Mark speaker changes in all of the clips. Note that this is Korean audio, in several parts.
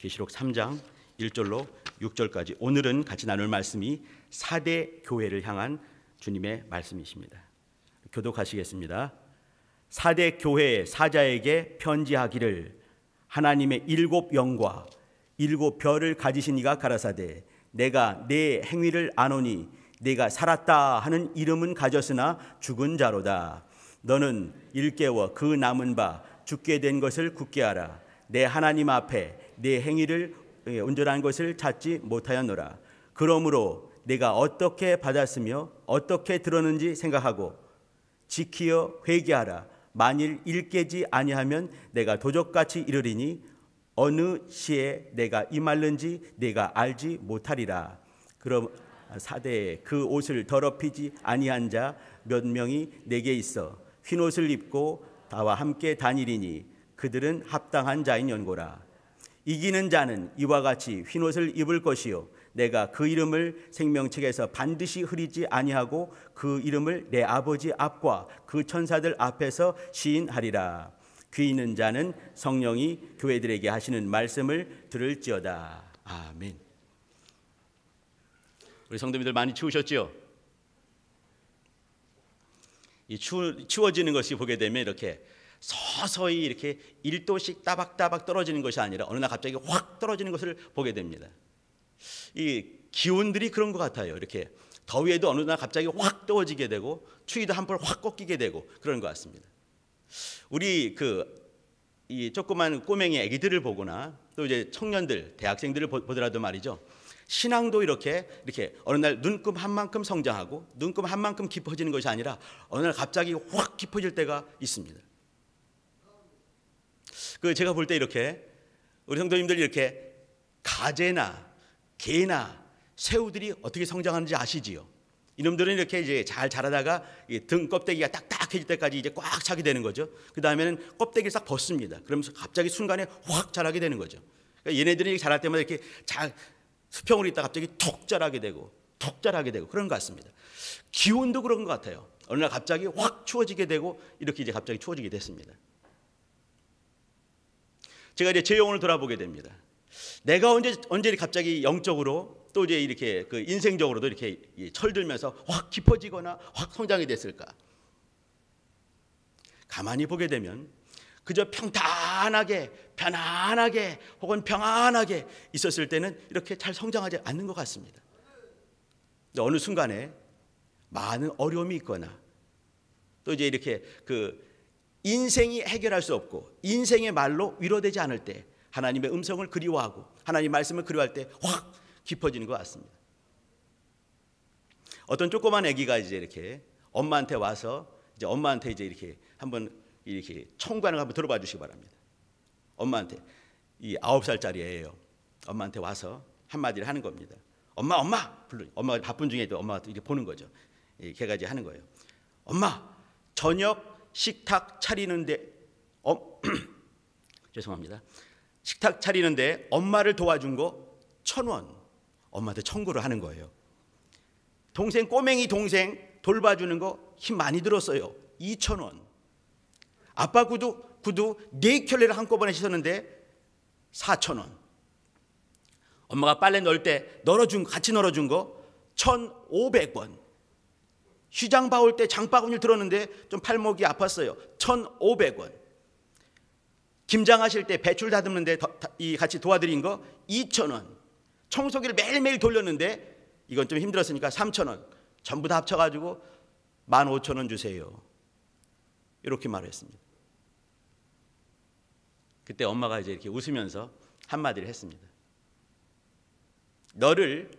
Speaker 1: 계시록 3장 1절로 6절까지 오늘은 같이 나눌 말씀이 4대 교회를 향한 주님의 말씀이십니다. 교독하시겠습니다. 사대 교회 사자에게 편지하기를 하나님의 일곱 영과 일곱 별을 가지신 이가 가라사대 내가 내 행위를 아노니 내가 살았다 하는 이름은 가졌으나 죽은 자로다 너는 일깨워 그 남은 바 죽게 된 것을 굳게 하라 내 하나님 앞에 내 네 행위를 예, 온전한 것을 찾지 못하였노라. 그러므로 내가 어떻게 받았으며 어떻게 들었는지 생각하고 지키어 회개하라. 만일 일깨지 아니하면 내가 도적같이 이르리니 어느 시에 내가 이말는지 내가 알지 못하리라. 그럼 사대에 그 옷을 더럽히지 아니한 자 몇 명이 내게 있어 흰 옷을 입고 다와 함께 다니리니 그들은 합당한 자인 연고라. 이기는 자는 이와 같이 흰옷을 입을 것이요 내가 그 이름을 생명책에서 반드시 흐리지 아니하고 그 이름을 내 아버지 앞과 그 천사들 앞에서 시인하리라 귀 있는 자는 성령이 교회들에게 하시는 말씀을 들을지어다 아멘 우리 성도님들 많이 추우셨지요? 이 추, 추워지는 것이 보게 되면 이렇게 서서히 이렇게 1도씩 따박따박 떨어지는 것이 아니라 어느 날 갑자기 확 떨어지는 것을 보게 됩니다. 이 기온들이 그런 것 같아요. 이렇게 더위에도 어느 날 갑자기 확 떨어지게 되고 추위도 한풀 확 꺾이게 되고 그런 것 같습니다. 우리 그 이 조그만 꼬맹이 애기들을 보거나 또 이제 청년들 대학생들을 보더라도 말이죠. 신앙도 이렇게 이렇게 어느 날 눈금 한 만큼 성장하고 눈금 한 만큼 깊어지는 것이 아니라 어느 날 갑자기 확 깊어질 때가 있습니다. 그 제가 볼 때 이렇게 우리 성도님들 이렇게 가재나 개나 새우들이 어떻게 성장하는지 아시지요? 이놈들은 이렇게 이제 잘 자라다가 등 껍데기가 딱딱해질 때까지 이제 꽉 차게 되는 거죠. 그 다음에는 껍데기를 싹 벗습니다. 그러면서 갑자기 순간에 확 자라게 되는 거죠. 그러니까 얘네들이 자랄 때마다 이렇게 수평으로 있다 갑자기 툭 자라게 되고 툭 자라게 되고 그런 것 같습니다. 기온도 그런 것 같아요. 어느 날 갑자기 확 추워지게 되고 이렇게 이제 갑자기 추워지게 됐습니다. 제가 이제 제 영혼을 돌아보게 됩니다. 내가 언제 언제 갑자기 영적으로 또 이제 이렇게 그 인생적으로도 이렇게 철들면서 확 깊어지거나 확 성장이 됐을까? 가만히 보게 되면 그저 평탄하게 편안하게 혹은 평안하게 있었을 때는 이렇게 잘 성장하지 않는 것 같습니다. 어느 순간에 많은 어려움이 있거나 또 이제 이렇게 그 인생이 해결할 수 없고 인생의 말로 위로되지 않을 때 하나님의 음성을 그리워하고 하나님 말씀을 그리워할 때 확 깊어지는 것 같습니다. 어떤 조그만 아기가 이제 이렇게 엄마한테 와서 이제 엄마한테 이제 이렇게 한번 이렇게 청관을 한번 들어봐 주시기 바랍니다. 엄마한테 이 아홉 살짜리 애예요. 엄마한테 와서 한마디를 하는 겁니다. 엄마 엄마 불러. 엄마가 바쁜 중에도 엄마가 이렇게 보는 거죠. 예, 걔가 이 하는 거예요. 엄마 저녁 식탁 차리는데 어, 죄송합니다. 식탁 차리는데 엄마를 도와준 거천 원. 엄마한테 청구를 하는 거예요. 동생 꼬맹이 동생 돌봐주는 거 힘 많이 들었어요. 2천 원. 아빠 구두 구두 네 켤레를 한꺼번에 씻었는데 4천 원. 엄마가 빨래 넣을 때 널어준 같이 널어준 거1 5 0 0 원. 시장 봐올 때 장바구니를 들었는데 좀 팔목이 아팠어요. 1,500원. 김장하실 때 배출 다듬는데 같이 도와드린 거 2,000원. 청소기를 매일매일 돌렸는데 이건 좀 힘들었으니까 3,000원. 전부 다 합쳐가지고 15,000원 주세요. 이렇게 말했습니다. 을 그때 엄마가 이제 이렇게 웃으면서 한마디를 했습니다. 너를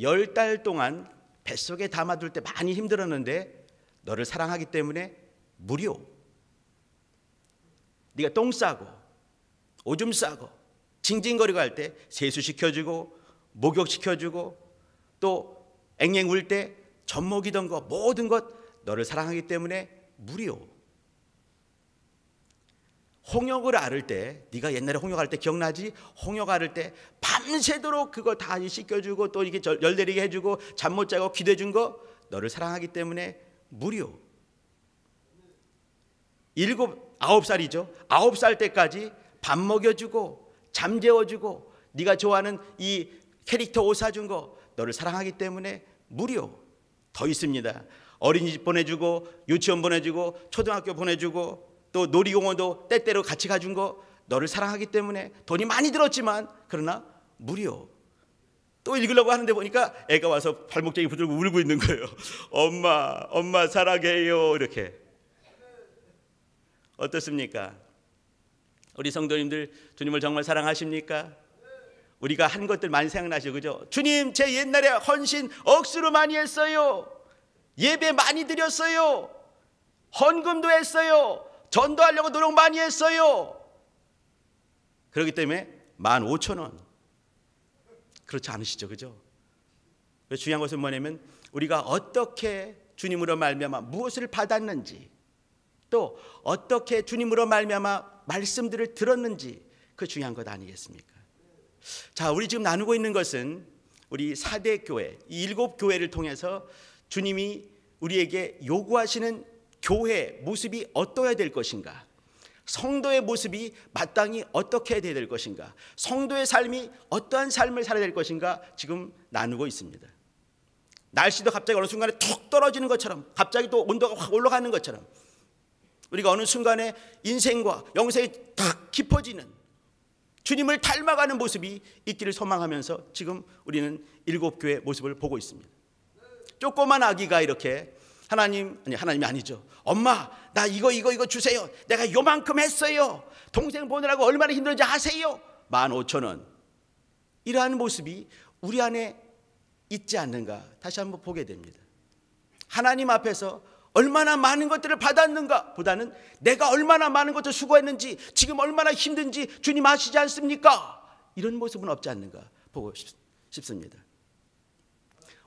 Speaker 1: 열 달 동안 뱃속에 담아둘 때 많이 힘들었는데 너를 사랑하기 때문에 무료. 네가 똥 싸고 오줌 싸고 징징거리고 할 때 세수시켜주고 목욕시켜주고 또 앵앵 울 때 젖먹이던 거 모든 것 너를 사랑하기 때문에 무료. 홍역을 앓을 때 네가 옛날에 홍역할 때 기억나지? 홍역 앓을 때 밤새도록 그거 다 씻겨주고 또 이렇게 열 내리게 해주고 잠 못 자고 기대준 거 너를 사랑하기 때문에 무료 일곱 아홉 살이죠 아홉 살 때까지 밥 먹여주고 잠재워주고 네가 좋아하는 이 캐릭터 옷 사준 거 너를 사랑하기 때문에 무료 더 있습니다 어린이집 보내주고 유치원 보내주고 초등학교 보내주고 또 놀이공원도 때때로 같이 가준 거 너를 사랑하기 때문에 돈이 많이 들었지만 그러나 무료. 또 읽으려고 하는데 보니까 애가 와서 발목장이 부들고 울고 있는 거예요. 엄마, 엄마 사랑해요. 이렇게. 어떻습니까? 우리 성도님들 주님을 정말 사랑하십니까? 우리가 한 것들 많이 생각나시죠. 그죠? 주님, 제 옛날에 헌신 억수로 많이 했어요. 예배 많이 드렸어요. 헌금도 했어요. 전도하려고 노력 많이 했어요. 그렇기 때문에 1 5 0원 그렇지 않으시죠? 그죠? 중요한 것은 뭐냐면 우리가 어떻게 주님으로 말미암아 무엇을 받았는지 또 어떻게 주님으로 말미암아 말씀들을 들었는지 그 중요한 것 아니겠습니까? 자, 우리 지금 나누고 있는 것은 우리 사대 교회, 이 일곱 교회를 통해서 주님이 우리에게 요구하시는 교회 모습이 어떠해야 될 것인가? 성도의 모습이 마땅히 어떻게 돼야 될 것인가? 성도의 삶이 어떠한 삶을 살아야 될 것인가? 지금 나누고 있습니다. 날씨도 갑자기 어느 순간에 툭 떨어지는 것처럼 갑자기 또 온도가 확 올라가는 것처럼 우리가 어느 순간에 인생과 영생이 탁 깊어지는 주님을 닮아가는 모습이 있기를 소망하면서 지금 우리는 일곱 교회 모습을 보고 있습니다. 조그만 아기가 이렇게 하나님 아니 하나님이 아니죠. 엄마 나 이거 이거 이거 주세요. 내가 요만큼 했어요. 동생 보느라고 얼마나 힘들지 아세요? 만 오천 원. 이러한 모습이 우리 안에 있지 않는가 다시 한번 보게 됩니다. 하나님 앞에서 얼마나 많은 것들을 받았는가 보다는 내가 얼마나 많은 것을 수고했는지 지금 얼마나 힘든지 주님 아시지 않습니까? 이런 모습은 없지 않는가 보고 싶습니다.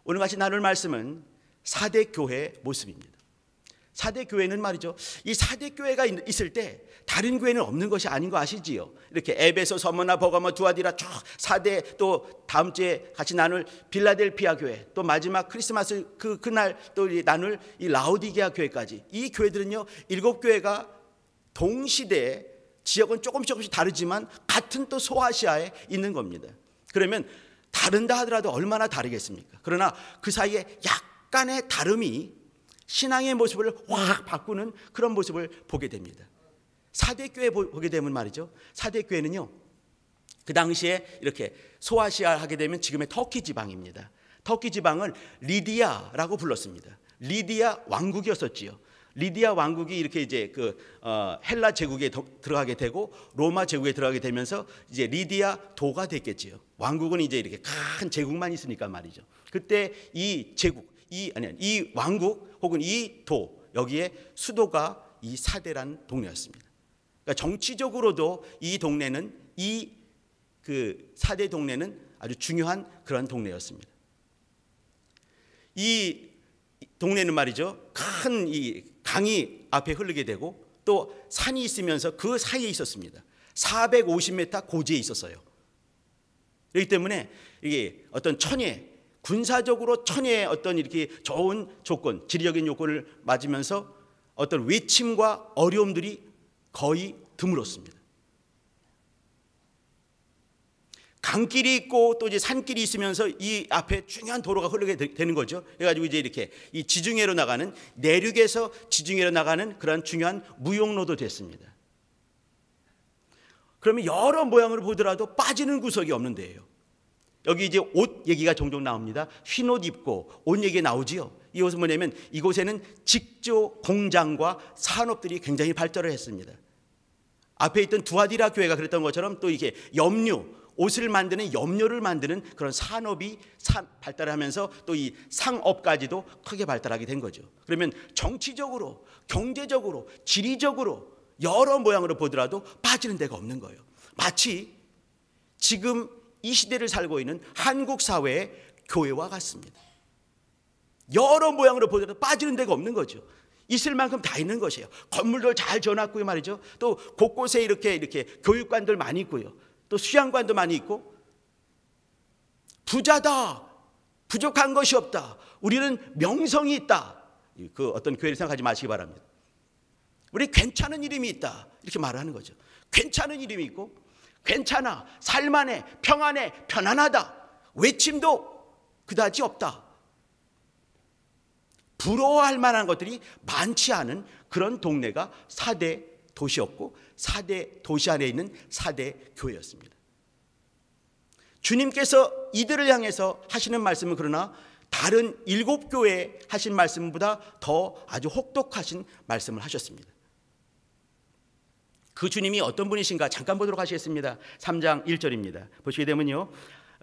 Speaker 1: 오늘 같이 나눌 말씀은 사대 교회의 모습입니다. 사대 교회는 말이죠. 이 사대 교회가 있을 때 다른 교회는 없는 것이 아닌 거 아시지요? 이렇게 에베소, 서머나, 버가모, 두아디라 쭉 사대 또 다음 주에 같이 나눌 빌라델피아 교회 또 마지막 크리스마스 그 그날 또 나눌 이라우디게아 교회까지 이 교회들은요 일곱 교회가 동시대에 지역은 조금씩 조금씩 다르지만 같은 또 소아시아에 있는 겁니다. 그러면 다른다 하더라도 얼마나 다르겠습니까? 그러나 그 사이에 약 약간의 다름이 신앙의 모습을 확 바꾸는 그런 모습을 보게 됩니다. 사대교회 보게 되면 말이죠. 사대교회는요. 그 당시에 이렇게 소아시아 하게 되면 지금의 터키 지방입니다. 터키 지방을 리디아라고 불렀습니다. 리디아 왕국이었었지요. 리디아 왕국이 이렇게 이제 그 어, 헬라 제국에 들어가게 되고 로마 제국에 들어가게 되면서 이제 리디아 도가 됐겠지요. 왕국은 이제 이렇게 큰 제국만 있으니까 말이죠. 그때 이 제국 이 아니 이 왕국 혹은 이 도 여기에 수도가 이 사대란 동네였습니다. 그러니까 정치적으로도 이 동네는 이 그 사대 동네는 아주 중요한 그런 동네였습니다. 이 동네는 말이죠 큰 이 강이 앞에 흐르게 되고 또 산이 있으면서 그 사이에 있었습니다. 450m 고지에 있었어요. 그렇기 때문에 이게 어떤 천의 군사적으로 천의 어떤 이렇게 좋은 조건, 지리적인 요건을 맞으면서 어떤 외침과 어려움들이 거의 드물었습니다. 강길이 있고 또 이제 산길이 있으면서 이 앞에 중요한 도로가 흐르게 되는 거죠. 그래가지고 이제 이렇게 이 지중해로 나가는 내륙에서 지중해로 나가는 그런 중요한 무용로도 됐습니다. 그러면 여러 모양을 보더라도 빠지는 구석이 없는데요. 여기 이제 옷 얘기가 종종 나옵니다. 흰옷 입고 옷 얘기 나오지요. 이곳은 뭐냐면 이곳에는 직조 공장과 산업들이 굉장히 발달을 했습니다. 앞에 있던 두아디라 교회가 그랬던 것처럼 또 이게 염료 옷을 만드는 염료를 만드는 그런 산업이 발달하면서 또 이 상업까지도 크게 발달하게 된 거죠. 그러면 정치적으로, 경제적으로, 지리적으로 여러 모양으로 보더라도 빠지는 데가 없는 거예요. 마치 지금 이 시대를 살고 있는 한국 사회의 교회와 같습니다. 여러 모양으로 보더라도 빠지는 데가 없는 거죠. 있을 만큼 다 있는 것이에요. 건물도 잘 지어놨고요 말이죠. 또 곳곳에 이렇게 이렇게 교육관들 많이 있고요. 또 수양관도 많이 있고 부자다. 부족한 것이 없다. 우리는 명성이 있다. 그 어떤 교회를 생각하지 마시기 바랍니다. 우리 괜찮은 이름이 있다. 이렇게 말하는 거죠. 괜찮은 이름이 있고 괜찮아, 살만해, 평안해, 편안하다. 외침도 그다지 없다. 부러워할 만한 것들이 많지 않은 그런 동네가 사대 도시였고 사대 도시 안에 있는 사대 교회였습니다. 주님께서 이들을 향해서 하시는 말씀은 그러나 다른 일곱 교회에 하신 말씀보다 더 아주 혹독하신 말씀을 하셨습니다. 그 주님이 어떤 분이신가 잠깐 보도록 하시겠습니다. 3장 1절입니다. 보시게 되면요.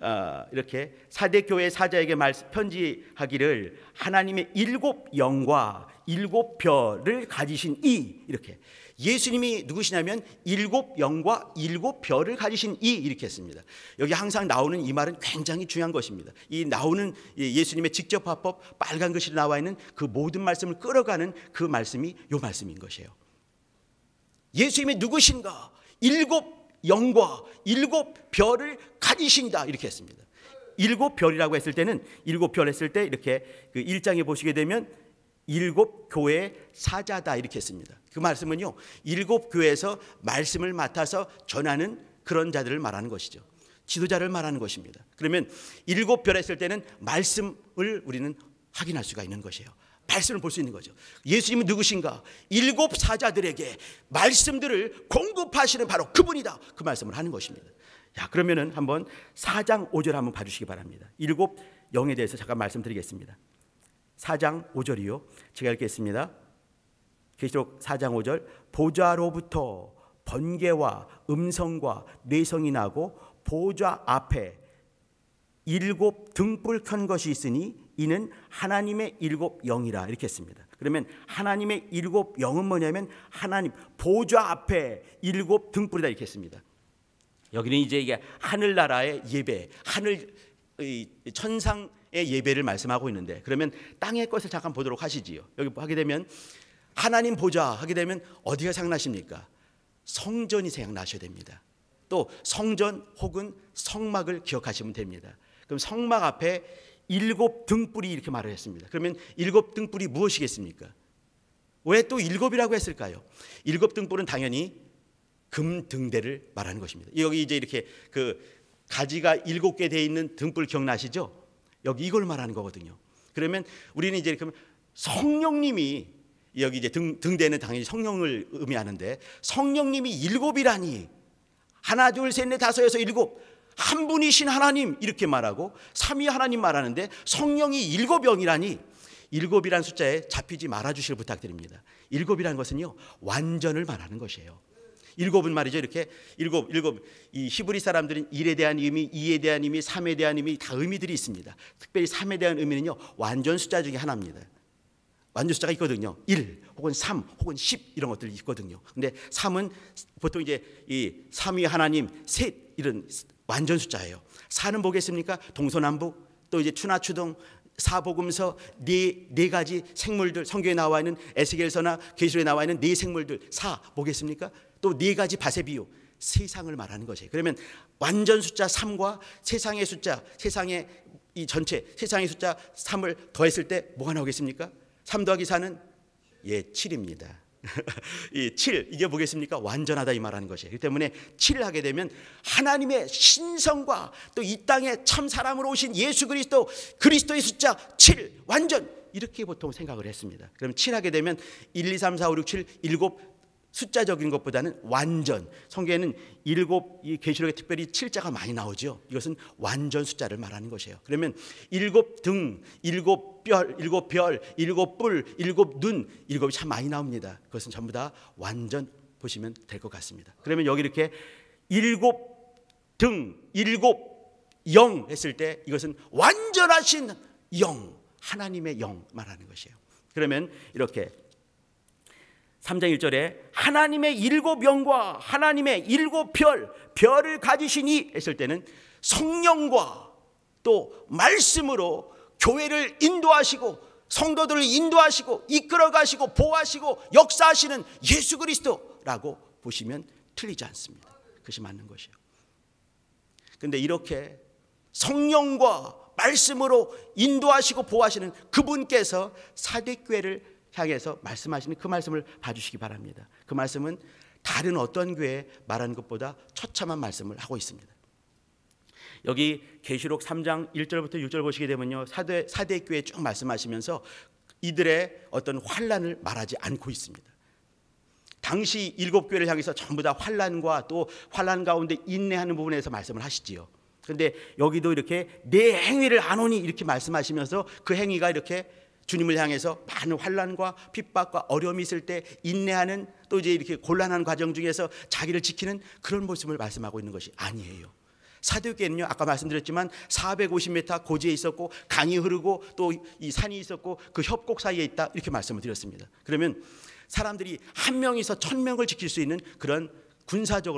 Speaker 1: 어, 이렇게 사대 교회 사자에게 말 편지하기를 하나님의 일곱 영과 일곱 별을 가지신 이 이렇게 예수님이 누구시냐면 일곱 영과 일곱 별을 가지신 이 이렇게 했습니다. 여기 항상 나오는 이 말은 굉장히 중요한 것입니다. 이 나오는 예수님의 직접 화법 빨간 글씨로 나와 있는 그 모든 말씀을 끌어가는 그 말씀이 요 말씀인 것이에요. 예수님이 누구신가? 일곱 영과 일곱 별을 가지신다. 이렇게 했습니다. 일곱 별이라고 했을 때는 일곱 별 했을 때 이렇게 그 1장에 보시게 되면 일곱 교회 사자다 이렇게 했습니다. 그 말씀은요. 일곱 교회에서 말씀을 맡아서 전하는 그런 자들을 말하는 것이죠. 지도자를 말하는 것입니다. 그러면 일곱 별 했을 때는 말씀을 우리는 확인할 수가 있는 것이에요. 말씀을 볼 수 있는 거죠. 예수님이 누구신가? 일곱 사자들에게 말씀들을 공급하시는 바로 그분이다. 그 말씀을 하는 것입니다. 자, 그러면은 한번 사장오절 한번 봐주시기 바랍니다. 일곱 영에 대해서 잠깐 말씀드리겠습니다. 사장오절이요 제가 읽겠습니다. 계시록 사장오절 보좌로부터 번개와 음성과 뇌성이 나고 보좌 앞에 일곱 등불 켠 것이 있으니 이는 하나님의 일곱 영이라 이렇게 했습니다. 그러면 하나님의 일곱 영은 뭐냐면 하나님 보좌 앞에 일곱 등불이다 이렇게 했습니다. 여기는 이제 이게 하늘나라의 예배, 하늘 천상의 예배를 말씀하고 있는데 그러면 땅의 것을 잠깐 보도록 하시지요. 여기 하게 되면 하나님 보좌 하게 되면 어디가 생각나십니까? 성전이 생각나셔야 됩니다. 또 성전 혹은 성막을 기억하시면 됩니다. 그럼 성막 앞에 일곱 등불이 이렇게 말을 했습니다. 그러면 일곱 등불이 무엇이겠습니까? 왜 또 일곱이라고 했을까요? 일곱 등불은 당연히 금 등대를 말하는 것입니다. 여기 이제 이렇게 그 가지가 일곱 개 돼 있는 등불 기억나시죠? 여기 이걸 말하는 거거든요. 그러면 우리는 이제 이렇게 성령님이 여기 이제 등, 등대는 당연히 성령을 의미하는데 성령님이 일곱이라니 하나 둘 셋 넷 다섯 여섯 일곱 한 분이신 하나님 이렇게 말하고 삼위 하나님 말하는데 성령이 일곱 영이라니 일곱이란 숫자에 잡히지 말아 주시길 부탁드립니다. 일곱이란 것은요 완전을 말하는 것이에요. 일곱은 말이죠 이렇게 일곱 일곱 이 히브리 사람들은 일에 대한 의미, 이에 대한 의미, 삼에 대한 의미 다 의미들이 있습니다. 특별히 삼에 대한 의미는요 완전 숫자 중에 하나입니다. 완전 숫자가 있거든요. 1 혹은 3 혹은 10 이런 것들이 있거든요. 근데 3은 보통 이제 이 삼위 하나님 셋 이런 완전 숫자예요. 사는 보겠습니까? 동서남북 또 이제 추나추동 사복음서 네, 네 가지 생물들 성경에 나와 있는 에스겔서나 계시록에 나와 있는 네 생물들 사 보겠습니까? 또 네 가지 바세비요 세상을 말하는 것이에요. 그러면 완전 숫자 3과 세상의 숫자 세상의 이 전체 세상의 숫자 3을 더했을 때 뭐가 나오겠습니까? 3 더하기 4는 예 7입니다. 이 7, 이게 보겠습니까? 완전하다 이 말하는 것이에요. 때문에 7 하게 되면 하나님의 신성과 또 이 땅에 참 사람으로 오신 예수 그리스도 그리스도의 숫자 7 완전 이렇게 보통 생각을 했습니다. 그럼 7 하게 되면 1, 2, 3, 4, 5, 6, 7, 7 숫자적인 것보다는 완전 성경에는 일곱 이 계시록에 특별히 7자가 많이 나오죠. 이것은 완전 숫자를 말하는 것이에요. 그러면 일곱 등, 일곱 별, 일곱 별, 일곱 뿔, 일곱 눈, 일곱이 참 많이 나옵니다. 그것은 전부 다 완전 보시면 될 것 같습니다. 그러면 여기 이렇게 일곱 등, 일곱 영 했을 때 이것은 완전하신 영, 하나님의 영 말하는 것이에요. 그러면 이렇게 3장 1절에 하나님의 일곱 영과 하나님의 일곱 별, 별을 가지시니 했을 때는 성령과 또 말씀으로 교회를 인도하시고 성도들을 인도하시고 이끌어 가시고 보호하시고 역사하시는 예수 그리스도라고 보시면 틀리지 않습니다. 그것이 맞는 것이요. 근데 이렇게 성령과 말씀으로 인도하시고 보호하시는 그분께서 사대교회를 향해서 말씀하시는 그 말씀을 봐주시기 바랍니다. 그 말씀은 다른 어떤 교회에 말한 것보다 처참한 말씀을 하고 있습니다. 여기 계시록 3장 1절부터 6절 보시게 되면요. 사대 사대 교회 쭉 말씀하시면서 이들의 어떤 환란을 말하지 않고 있습니다. 당시 일곱 교회를 향해서 전부 다 환란과 또 환란 가운데 인내하는 부분에서 말씀을 하시지요. 그런데 여기도 이렇게 내 행위를 안 오니 이렇게 말씀하시면서 그 행위가 이렇게 주님을 향해서 많은 환란과 핍박과 어려움이 있을 때 인내하는 또 이제 이렇게 곤란한 과정 중에서 자기를 지키는 그런 모습을 말씀하고 있는 것이 아니에요. 사도계는요 아까 말씀드렸지만 450m 고지에 있었고 강이 흐르고 또 이 산이 있었고 그 협곡 사이에 있다 이렇게 말씀을 드렸습니다. 그러면 사람들이 한 명이서 천 명을 지킬 수 있는 그런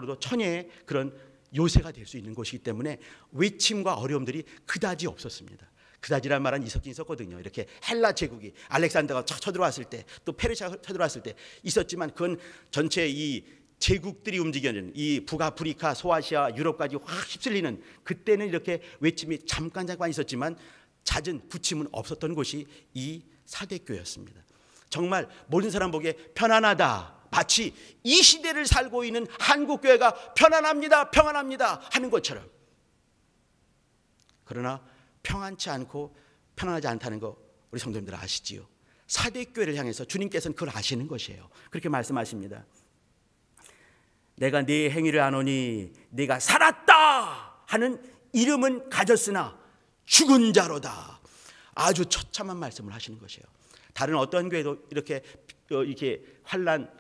Speaker 1: 군사적으로도 천의 그런 요새가 될 수 있는 것이기 때문에 외침과 어려움들이 그다지 없었습니다. 그다지란 말은 있었긴 있었거든요. 이렇게 헬라 제국이 알렉산더가 쳐들어왔을 때또 페르시아가 쳐들어왔을 때 있었지만 그건 전체 이 제국들이 움직이는 이 북아프리카, 소아시아, 유럽까지 확 휩쓸리는 그때는 이렇게 외침이 잠깐 잠깐 있었지만 잦은 부침은 없었던 곳이 이 사대교였습니다. 정말 모든 사람 보기에 편안하다. 마치 이 시대를 살고 있는 한국 교회가 편안합니다. 평안합니다 하는 것처럼. 그러나 평안치 않고 편안하지 않다는 거 우리 성도님들 아시지요? 사도교회를 향해서 주님께서는 그걸 아시는 것이에요. 그렇게 말씀하십니다. 내가 네 행위를 아노니 네가 살았다 하는 이름은 가졌으나 죽은 자로다. 아주 처참한 말씀을 하시는 것이에요. 다른 어떤 교회도 이렇게 어, 이렇게 환란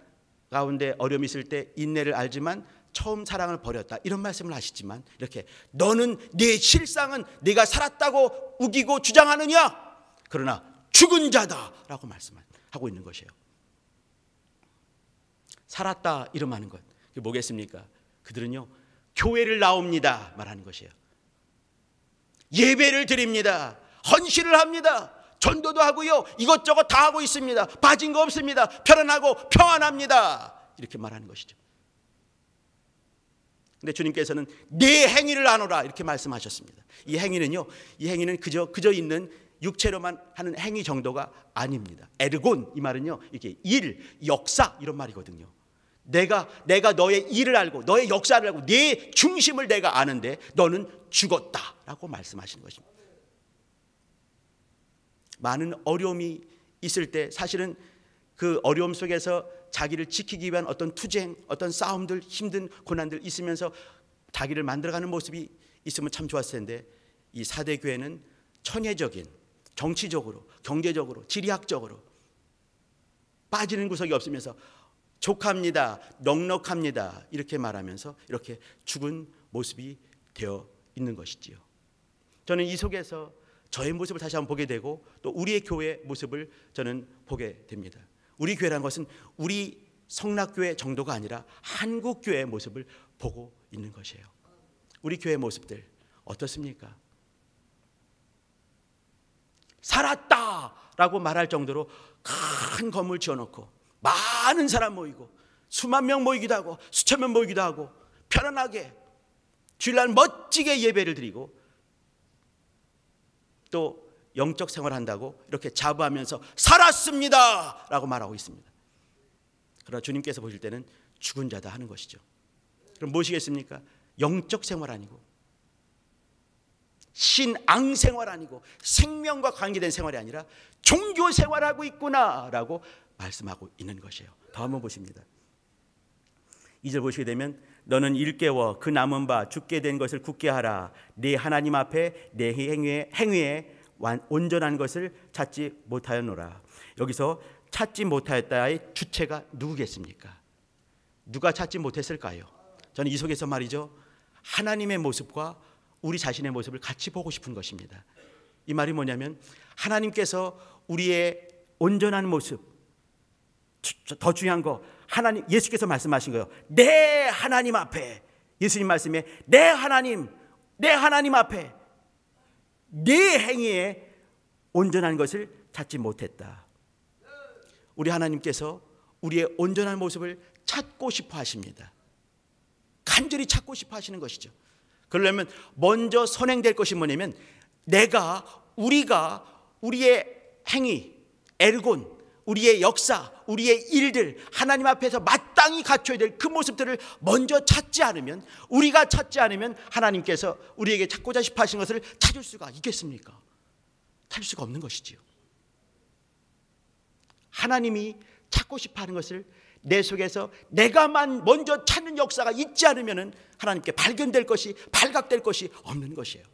Speaker 1: 가운데 어려움 있을 때 인내를 알지만 처음 사랑을 버렸다 이런 말씀을 하시지만 이렇게 너는 네 실상은 네가 살았다고 우기고 주장하느냐 그러나 죽은 자다라고 말씀하고 있는 것이에요. 살았다 이름하는 것 그게 뭐겠습니까? 그들은요 교회를 나옵니다 말하는 것이에요. 예배를 드립니다. 헌신을 합니다. 전도도 하고요. 이것저것 다 하고 있습니다. 빠진 거 없습니다. 편안하고 평안합니다. 이렇게 말하는 것이죠. 근데 주님께서는 네 행위를 나누라 이렇게 말씀하셨습니다. 이 행위는요. 이 행위는 그저 그저 있는 육체로만 하는 행위 정도가 아닙니다. 에르곤 이 말은요. 이게 일, 역사 이런 말이거든요. 내가 내가 너의 일을 알고 너의 역사를 알고 네 중심을 내가 아는데 너는 죽었다라고 말씀하시는 것입니다. 많은 어려움이 있을 때 사실은 그 어려움 속에서 자기를 지키기 위한 어떤 투쟁, 어떤 싸움들, 힘든 고난들 있으면서 자기를 만들어가는 모습이 있으면 참 좋았을 텐데 이 사대 교회는 천혜적인 정치적으로, 경제적으로, 지리학적으로 빠지는 구석이 없으면서 족합니다, 넉넉합니다 이렇게 말하면서 이렇게 죽은 모습이 되어 있는 것이지요. 저는 이 속에서 저의 모습을 다시 한번 보게 되고 또 우리의 교회 모습을 저는 보게 됩니다. 우리 교회라는 것은 우리 성락교회 정도가 아니라 한국 교회의 모습을 보고 있는 것이에요. 우리 교회 모습들 어떻습니까? 살았다라고 말할 정도로 큰 건물 지어놓고 많은 사람 모이고 수만 명 모이기도 하고 수천 명 모이기도 하고 편안하게 주일날 멋지게 예배를 드리고 또 영적 생활한다고 이렇게 자부하면서 살았습니다! 라고 말하고 있습니다. 그러나 주님께서 보실 때는 죽은 자다 하는 것이죠. 그럼 무엇이겠습니까? 영적 생활 아니고 신앙 생활 아니고 생명과 관계된 생활이 아니라 종교 생활하고 있구나라고 말씀하고 있는 것이에요. 다 한번 보십니다. 2절 보시게 되면 너는 일깨워 그 남은 바 죽게 된 것을 굳게 하라. 네 하나님 앞에 내 행위에, 행위에 온전한 것을 찾지 못하였노라. 여기서 찾지 못하였다의 주체가 누구겠습니까? 누가 찾지 못했을까요? 저는 이 속에서 말이죠. 하나님의 모습과 우리 자신의 모습을 같이 보고 싶은 것입니다. 이 말이 뭐냐면 하나님께서 우리의 온전한 모습 더 중요한 거 하나님 예수께서 말씀하신 거예요. 내 하나님 앞에 예수님 말씀에 내 하나님 내 하나님 앞에 내 네 행위에 온전한 것을 찾지 못했다. 우리 하나님께서 우리의 온전한 모습을 찾고 싶어 하십니다. 간절히 찾고 싶어 하시는 것이죠. 그러려면 먼저 선행될 것이 뭐냐면 내가 우리가 우리의 행위, 에르곤, 우리의 역사, 우리의 일들, 하나님 앞에서 마땅히 갖춰야 될 그 모습들을 먼저 찾지 않으면, 우리가 찾지 않으면 하나님께서 우리에게 찾고자 싶어 하신 것을 찾을 수가 있겠습니까? 찾을 수가 없는 것이지요. 하나님이 찾고 싶어 하는 것을 내 속에서 내가만 먼저 찾는 역사가 있지 않으면 하나님께 발견될 것이, 발각될 것이 없는 것이에요.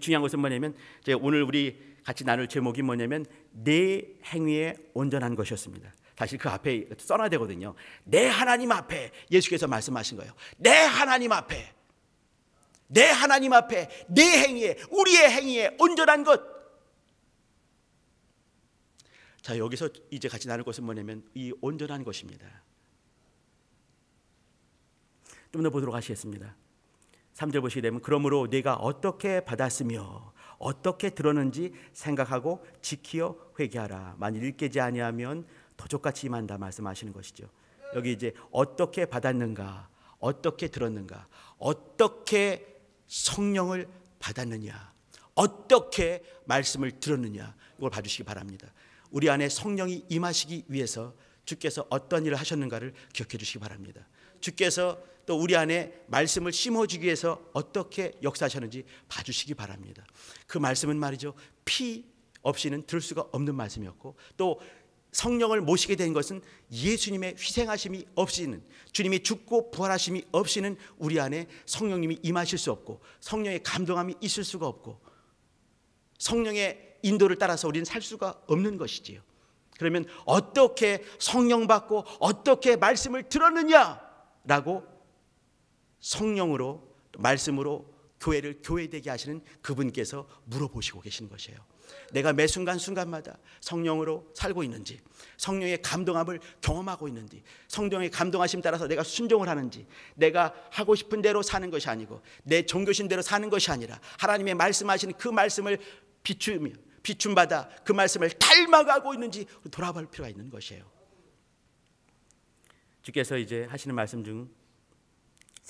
Speaker 1: 중요한 것은 뭐냐면 제가 오늘 우리 같이 나눌 제목이 뭐냐면 내 행위에 온전한 것이었습니다. 사실 그 앞에 써놔야 되거든요. 내 하나님 앞에 예수께서 말씀하신 거예요. 내 하나님 앞에 내 하나님 앞에 내 행위에 우리의 행위에 온전한 것. 자 여기서 이제 같이 나눌 것은 뭐냐면 이 온전한 것입니다. 좀 더 보도록 하시겠습니다. 3절 보시게 되면 그러므로 네가 어떻게 받았으며 어떻게 들었는지 생각하고 지키어 회개하라. 만일 일깨지 아니하면 도적같이 임한다 말씀하시는 것이죠. 여기 이제 어떻게 받았는가, 어떻게 들었는가, 어떻게 성령을 받았느냐, 어떻게 말씀을 들었느냐 이걸 봐주시기 바랍니다. 우리 안에 성령이 임하시기 위해서 주께서 어떤 일을 하셨는가를 기억해 주시기 바랍니다. 주께서 또 우리 안에 말씀을 심어주기 위해서 어떻게 역사하셨는지 봐주시기 바랍니다. 그 말씀은 말이죠. 피 없이는 들 수가 없는 말씀이었고 또 성령을 모시게 된 것은 예수님의 희생하심이 없이는 주님이 죽고 부활하심이 없이는 우리 안에 성령님이 임하실 수 없고 성령의 감동함이 있을 수가 없고 성령의 인도를 따라서 우리는 살 수가 없는 것이지요. 그러면 어떻게 성령 받고 어떻게 말씀을 들었느냐라고 성령으로 말씀으로 교회를 교회되게 하시는 그분께서 물어보시고 계시 것이에요. 내가 매 순간 순간마다 성령으로 살고 있는지, 성령의 감동함을 경험하고 있는지, 성령의 감동하심 따라서 내가 순종을 하는지, 내가 하고 싶은 대로 사는 것이 아니고 내 종교신대로 사는 것이 아니라 하나님의 말씀하시는 그 말씀을 비추며 비춤받아 그 말씀을 닮아가고 있는지 돌아볼 필요가 있는 것이에요. 주께서 이제 하시는 말씀 중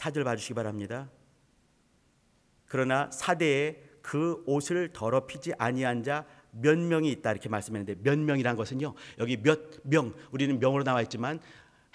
Speaker 1: 사절 봐주시기 바랍니다. 그러나 사대에 그 옷을 더럽히지 아니한 자 몇 명이 있다 이렇게 말씀했는데 몇 명이란 것은요 여기 몇 명 우리는 명으로 나와 있지만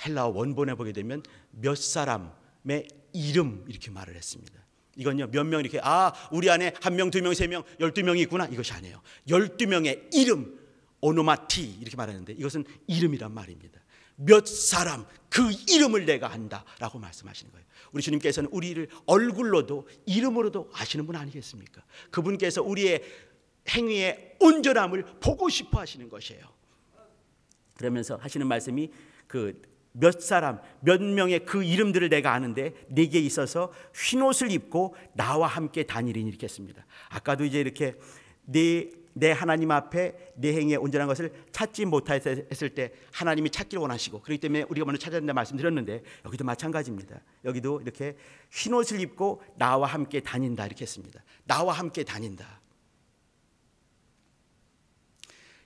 Speaker 1: 헬라어 원본에 보게 되면 몇 사람의 이름 이렇게 말을 했습니다. 이건요 몇 명 이렇게 아 우리 안에 한 명, 두 명, 세 명, 열두 명이 있구나 이것이 아니에요. 열두 명의 이름 오노마티 이렇게 말하는데 이것은 이름이란 말입니다. 몇 사람 그 이름을 내가 한다라고 말씀하시는 거예요. 우리 주님께서는 우리를 얼굴로도 이름으로도 아시는 분 아니겠습니까? 그분께서 우리의 행위의 온전함을 보고 싶어 하시는 것이에요. 그러면서 하시는 말씀이 그 몇 사람, 몇 명의 그 이름들을 내가 아는데 내게 있어서 흰 옷을 입고 나와 함께 다니리니 이렇게 했습니다. 아까도 이제 이렇게 네내 하나님 앞에 내 행위의 온전한 것을 찾지 못했을 때 하나님이 찾기를 원하시고 그렇기 때문에 우리가 먼저 찾아야 된다 말씀드렸는데 여기도 마찬가지입니다. 여기도 이렇게 흰옷을 입고 나와 함께 다닌다 이렇게 했습니다. 나와 함께 다닌다.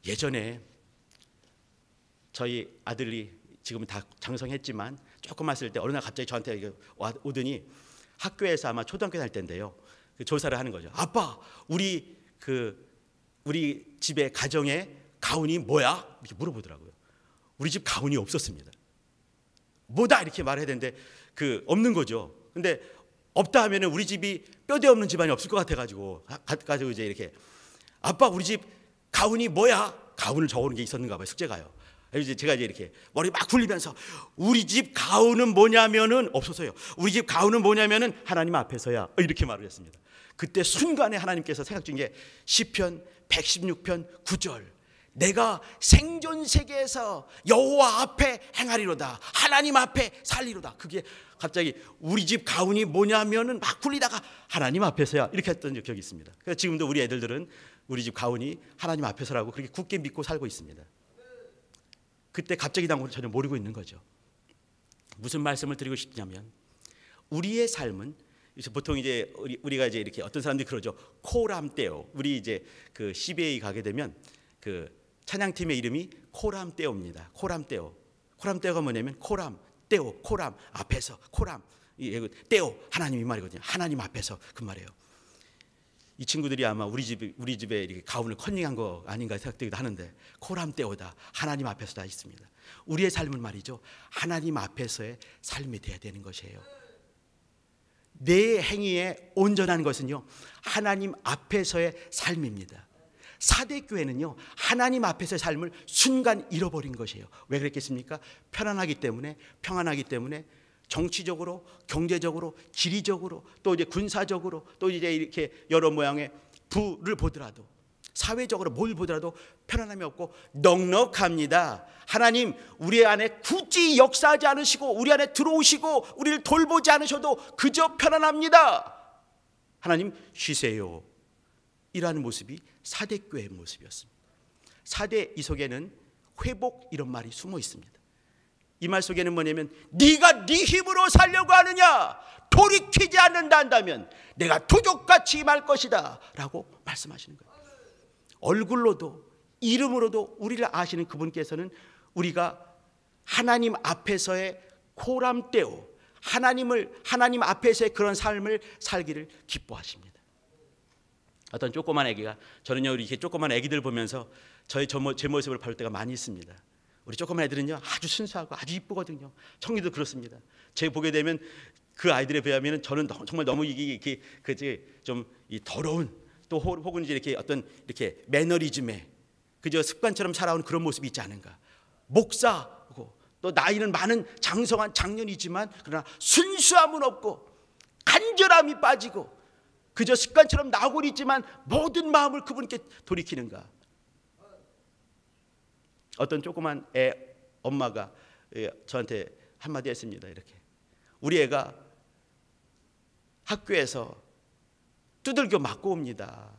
Speaker 1: 예전에 저희 아들이 지금 다 장성했지만 조금 왔을 때 어느 날 갑자기 저한테 오더니 학교에서 아마 초등학교 다닐 때인데요. 그 조사를 하는 거죠. 아빠, 우리 그 우리 집에 가정에 가훈이 뭐야? 이렇게 물어보더라고요. 우리 집 가훈이 없었습니다. 뭐다 이렇게 말해야 되는데 그 없는 거죠. 근데 없다 하면은 우리 집이 뼈대 없는 집안이 없을 것 같아가지고 아, 가지고 이제 이렇게 아빠 우리 집 가훈이 뭐야? 가훈을 적어놓은 게 있었는가 봐요. 숙제가요. 이제 제가 이제 이렇게 머리 막 굴리면서 우리 집 가훈은 뭐냐면은 없어서요. 우리 집 가훈은 뭐냐면은 하나님 앞에서야 이렇게 말을 했습니다. 그때 순간에 하나님께서 생각 중에 시편 116편 9절 내가 생존 세계에서 여호와 앞에 행하리로다 하나님 앞에 살리로다 그게 갑자기 우리 집 가훈이 뭐냐면은 막 굴리다가 하나님 앞에서야 이렇게 했던 기억이 있습니다. 그래서 지금도 우리 애들들은 우리 집 가훈이 하나님 앞에서라고 그렇게 굳게 믿고 살고 있습니다. 그때 갑자기 당온를 전혀 모르고 있는 거죠. 무슨 말씀을 드리고 싶냐면 우리의 삶은 보통 이제 우리가 이제 이렇게 어떤 사람들이 그러죠. 코람 때요. 우리 이제 그 CBA 가게 되면 그 찬양팀의 이름이 코람 때오입니다. 코람 때오. 코람 때오가 뭐냐면 코람 때오 코람 앞에서 코람 예, 때오 하나님 이 말이거든요. 하나님 앞에서 그 말이에요. 이 친구들이 아마 우리 집 우리 집에 이렇게 가훈을 컨닝한 거 아닌가 생각되기도 하는데 코람 때오다 하나님 앞에서 다 있습니다. 우리의 삶은 말이죠. 하나님 앞에서의 삶이 돼야 되는 것이에요. 내행위에 온전한 것은요. 하나님 앞에서의 삶입니다. 사대교회는요 하나님 앞에서의 삶을 순간 잃어버린 것이에요 왜 그랬겠습니까? 편안하기 때문에 평안하기 때문에 정치적으로, 경제적으로, 지리적으로, 또 이제 군사적으로, 또 이제 이렇게 여러 모양의 부를 보더라도 사회적으로 뭘 보더라도 편안함이 없고 넉넉합니다. 하나님 우리 안에 굳이 역사하지 않으시고 우리 안에 들어오시고 우리를 돌보지 않으셔도 그저 편안합니다. 하나님 쉬세요. 이라는 모습이 사대 교회의 모습이었습니다. 사대 이석에는 회복 이런 말이 숨어 있습니다. 이말 속에는 뭐냐면 네가 네 힘으로 살려고 하느냐 돌이키지 않는다 한다면 내가 도족같이 말 것이다 라고 말씀하시는 거예요 얼굴로도 이름으로도 우리를 아시는 그분께서는 우리가 하나님 앞에서의 코람떼오 하나님을 하나님 앞에서의 그런 삶을 살기를 기뻐하십니다 어떤 조그만 아기가 저는요 이렇게 조그만 아기들 보면서 저의 제 모습을 볼 때가 많이 있습니다 우리 조그만 애들은요 아주 순수하고 아주 이쁘거든요. 청이도 그렇습니다. 제 보게 되면 그 아이들에 비하면 저는 너 정말 너무 이게 이렇게 그좀이 더러운 또 혹은 이제 이렇게 어떤 이렇게 매너리즘에 그저 습관처럼 살아온 그런 모습이 있지 않은가. 목사고 또 나이는 많은 장성한 장년이지만 그러나 순수함은 없고 간절함이 빠지고 그저 습관처럼 나고있지만 모든 마음을 그분께 돌이키는가. 어떤 조그만 애 엄마가 예, 저한테 한마디 했습니다. 이렇게 우리 애가 학교에서 두들겨 맞고 옵니다.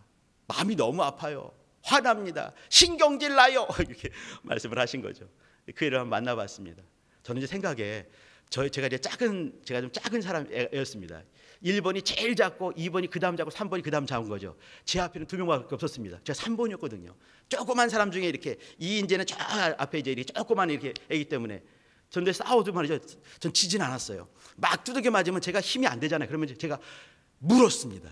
Speaker 1: 마음이 너무 아파요. 화납니다. 신경질 나요. 이렇게 말씀을 하신 거죠. 그 애를 한번 만나봤습니다. 저는 이제 생각에 저 제가 이제 작은 제가 좀 작은 사람이었습니다. 1번이 제일 작고 2번이 그 다음 작고 3번이 그 다음 작은 거죠. 제 앞에는 두 명밖에 없었습니다. 제가 3번이었거든요. 조그만 사람 중에 이렇게 이인제는저 앞에 이제 이렇게 조그만 이렇게 애기 때문에 전데 싸워도 말이죠. 전 지진 않았어요. 막 두들겨 맞으면 제가 힘이 안 되잖아요. 그러면 제가 물었습니다.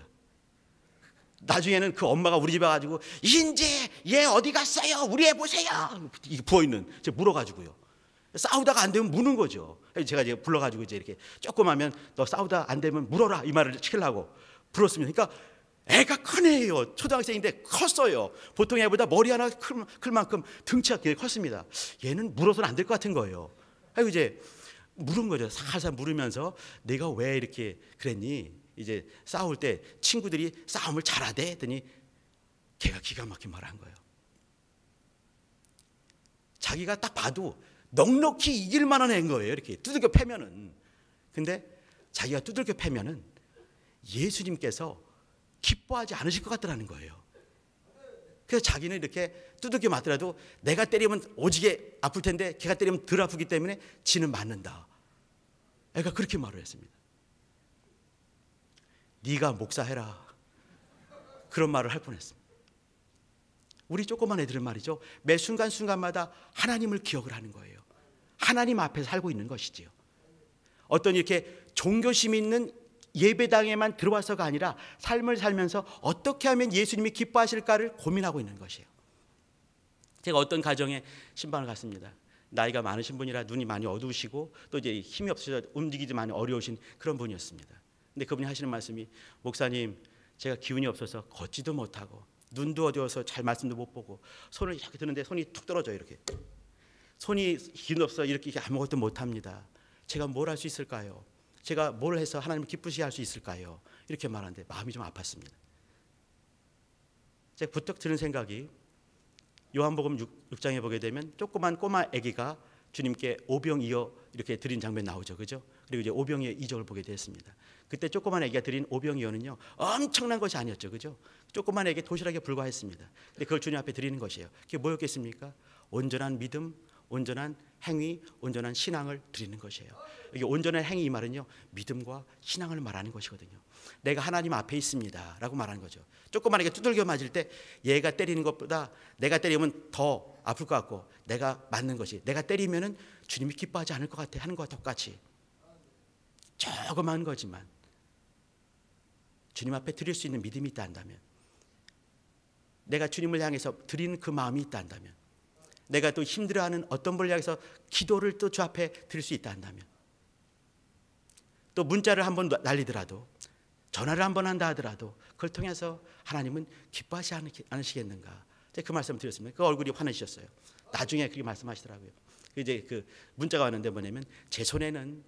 Speaker 1: 나중에는 그 엄마가 우리 집에 와가지고 인제얘 어디 갔어요? 우리 애 보세요. 부어 있는 제가 물어가지고요. 싸우다가 안 되면 무는 거죠. 제가 이제 불러가지고 이제 이렇게 조금 하면 너 싸우다 안 되면 물어라 이 말을 시려고 불었습니다. 그러니까 애가 큰 애예요. 초등학생인데 컸어요. 보통 애보다 머리 하나 클, 클 만큼 등치가 컸습니다. 얘는 물어서는 안 될 것 같은 거예요. 아이고 이제 물은 거죠. 살살 물으면서 내가 왜 이렇게 그랬니? 이제 싸울 때 친구들이 싸움을 잘하대 했더니 걔가 기가 막힌 말을 한 거예요. 자기가 딱 봐도 넉넉히 이길 만한 애인 거예요. 이렇게 두들겨 패면은. 근데 자기가 두들겨 패면은 예수님께서 기뻐하지 않으실 것 같더라는 거예요. 그래서 자기는 이렇게 두들겨 맞더라도 내가 때리면 오지게 아플 텐데 걔가 때리면 덜 아프기 때문에 지는 맞는다. 애가 그렇게 말을 했습니다. 네가 목사해라. 그런 말을 할 뻔했습니다. 우리 조그만 애들은 말이죠. 매 순간순간마다 하나님을 기억을 하는 거예요. 하나님 앞에 살고 있는 것이지요. 어떤 이렇게 종교심 있는 예배당에만 들어와서가 아니라 삶을 살면서 어떻게 하면 예수님이 기뻐하실까를 고민하고 있는 것이에요. 제가 어떤 가정에 신방을 갔습니다. 나이가 많으신 분이라 눈이 많이 어두우시고 또 이제 힘이 없으셔서 움직이지 많이 어려우신 그런 분이었습니다. 근데 그분이 하시는 말씀이 목사님 제가 기운이 없어서 걷지도 못하고 눈도 어두워서 잘 말씀도 못 보고 손을 이렇게 드는데 손이 툭 떨어져 이렇게 손이 힘 없어 이렇게 아무것도 못 합니다. 제가 뭘 할 수 있을까요? 제가 뭘 해서 하나님을 기쁘시게 할 수 있을까요? 이렇게 말하는데 마음이 좀 아팠습니다. 제가 부쩍 드는 생각이 요한복음 6, 장에 보게 되면 조그만 꼬마 아기가 주님께 오병이어 이렇게 드린 장면 나오죠. 그죠? 그리고 이제 오병이어 이적을 보게 되었습니다. 그때 조그만 애기가 드린 오병이어는요. 엄청난 것이 아니었죠. 그죠? 조그만 애기 도시락에 불과했습니다. 근데 그걸 주님 앞에 드리는 것이에요. 그게 뭐였겠습니까? 온전한 믿음, 온전한 행위, 온전한 신앙을 드리는 것이에요. 여기 온전한 행위 이 말은요. 믿음과 신앙을 말하는 것이거든요. 내가 하나님 앞에 있습니다라고 말하는 거죠. 조그만하게 두들겨 맞을 때 얘가 때리는 것보다 내가 때리면 더 아플 것 같고 내가 맞는 것이 내가 때리면은 주님이 기뻐하지 않을 것 같아 하는 것과 똑같이 조그만 거지만 주님 앞에 드릴 수 있는 믿음이 있다 한다면 내가 주님을 향해서 드리는 그 마음이 있다 한다면 내가 또 힘들어하는 어떤 분을 에서 기도를 또 주 앞에 드릴 수 있다 한다면 또 문자를 한 번 날리더라도 전화를 한 번 한다 하더라도 그걸 통해서 하나님은 기뻐하지 않으시겠는가 그 말씀 을 드렸습니다 그 얼굴이 환해지셨어요 나중에 그렇게 말씀하시더라고요 그 이제 그 문자가 왔는데 뭐냐면 제 손에는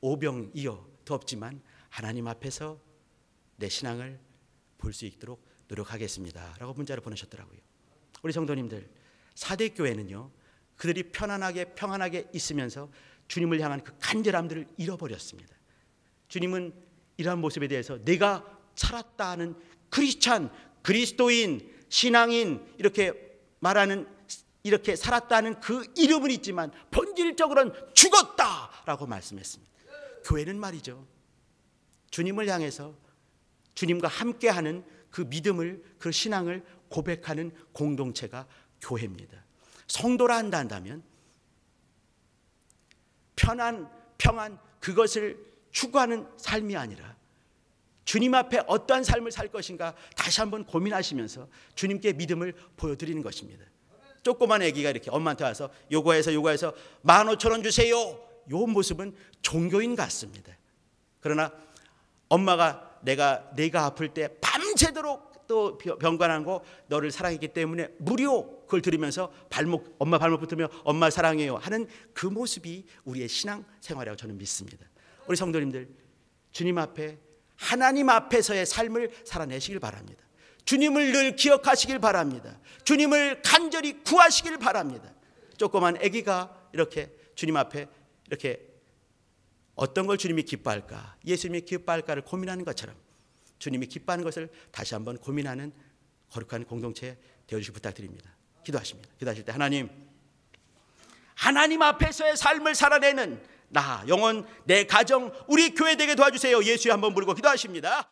Speaker 1: 오병이어도 없지만 하나님 앞에서 내 신앙을 볼 수 있도록 노력하겠습니다라고 문자를 보내셨더라고요. 우리 성도님들 사대 교회는요. 그들이 편안하게 평안하게 있으면서 주님을 향한 그 간절함들을 잃어버렸습니다. 주님은 이러한 모습에 대해서 내가 살았다 하는 크리스찬, 그리스도인, 신앙인 이렇게 말하는 이렇게 살았다는 그 이름은 있지만 본질적으로는 죽었다라고 말씀했습니다. 교회는 말이죠. 주님을 향해서 주님과 함께하는 그 믿음을 그 신앙을 고백하는 공동체가 교회입니다. 성도라 한다 한다면 편안, 평안 그것을 추구하는 삶이 아니라 주님 앞에 어떠한 삶을 살 것인가 다시 한번 고민하시면서 주님께 믿음을 보여드리는 것입니다. 조그만 아기가 이렇게 엄마한테 와서 요구해서 요구해서 만 오천 원 주세요. 요 모습은 종교인 같습니다. 그러나 엄마가 내가 내가 아플 때 밤새도록 또 병관하고 너를 사랑했기 때문에 무료 그걸 들으면서 발목 엄마 발목 붙으며 엄마 사랑해요 하는 그 모습이 우리의 신앙 생활이라고 저는 믿습니다. 우리 성도님들 주님 앞에 하나님 앞에서의 삶을 살아내시길 바랍니다. 주님을 늘 기억하시길 바랍니다. 주님을 간절히 구하시길 바랍니다. 조그만 아기가 이렇게 주님 앞에 이렇게 어떤 걸 주님이 기뻐할까? 예수님이 기뻐할까를 고민하는 것처럼 주님이 기뻐하는 것을 다시 한번 고민하는 거룩한 공동체 되어주시 부탁드립니다. 기도하십니다. 기도하실 때 하나님, 하나님 앞에서의 삶을 살아내는 나, 영혼, 내 가정, 우리 교회 되게 도와주세요. 예수의 한번 부르고 기도하십니다.